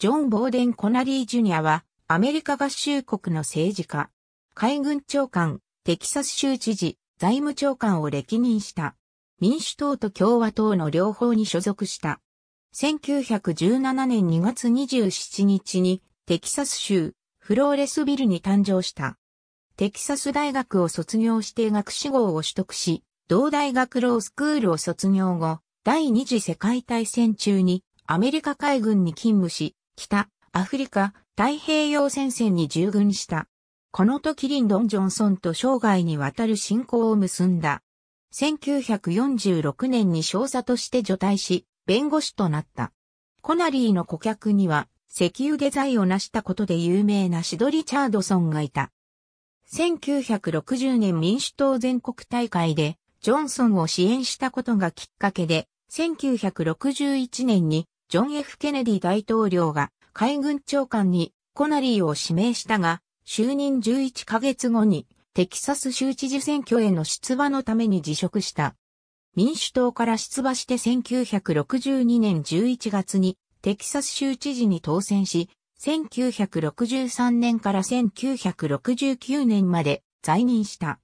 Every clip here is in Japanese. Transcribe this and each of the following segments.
ジョン・ボーデン・コナリー・ジュニアは、アメリカ合衆国の政治家、海軍長官、テキサス州知事、財務長官を歴任した。民主党と共和党の両方に所属した。1917年2月27日に、テキサス州、フローレスビルに誕生した。テキサス大学を卒業して学士号を取得し、同大学ロースクールを卒業後、第二次世界大戦中にアメリカ海軍に勤務し、北、アフリカ、太平洋戦線に従軍した。この時リンドン・ジョンソンと生涯にわたる信仰を結んだ。1946年に少佐として除隊し、弁護士となった。コナリーの顧客には、石油デザイを成したことで有名なシド・リチャードソンがいた。1960年民主党全国大会で、ジョンソンを支援したことがきっかけで、1961年にジョン・ F・ ケネディ大統領が海軍長官にコナリーを指名したが、就任11ヶ月後にテキサス州知事選挙への出馬のために辞職した。民主党から出馬して1962年11月にテキサス州知事に当選し、1963年から1969年まで在任した。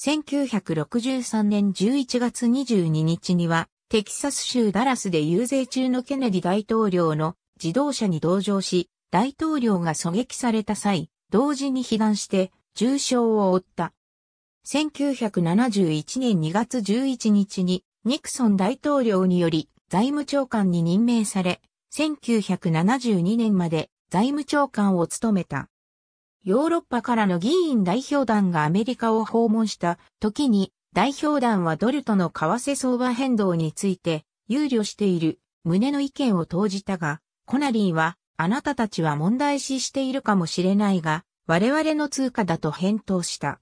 1963年11月22日にはテキサス州ダラスで遊説中のケネディ大統領の自動車に同乗し、大統領が狙撃された際、同時に被弾して重傷を負った。1971年2月11日にニクソン大統領により財務長官に任命され、1972年まで財務長官を務めた。ヨーロッパからの議員代表団がアメリカを訪問した時に代表団はドルとの為替相場変動について憂慮している旨の意見を投じたが、コナリーは、あなたたちは問題視しているかもしれないが、我々の通貨だと返答した。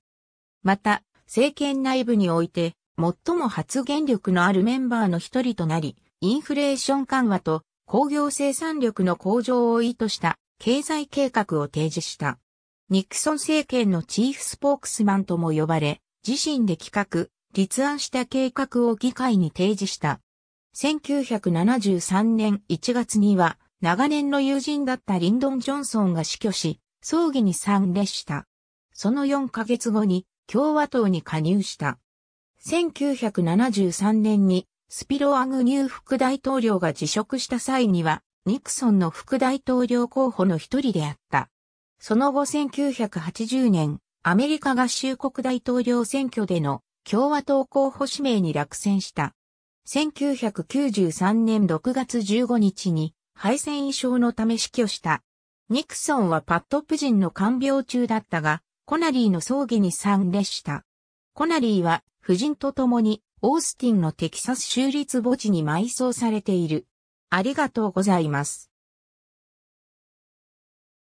また、政権内部において、最も発言力のあるメンバーの一人となり、インフレーション緩和と工業生産力の向上を意図した経済計画を提示した。ニクソン政権のチーフスポークスマンとも呼ばれ、自身で企画、立案した計画を議会に提示した。1973年1月には、長年の友人だったリンドン・ジョンソンが死去し、葬儀に参列した。その4ヶ月後に共和党に加入した。1973年にスピロ・アグニュー副大統領が辞職した際には、ニクソンの副大統領候補の一人であった。その後1980年、アメリカ合衆国大統領選挙での共和党候補指名に落選した。1993年6月15日に敗戦衣装のため死去した。ニクソンはパット夫人の看病中だったが、コナリーの葬儀に参列した。コナリーは夫人と共にオースティンのテキサス州立墓地に埋葬されている。ありがとうございます。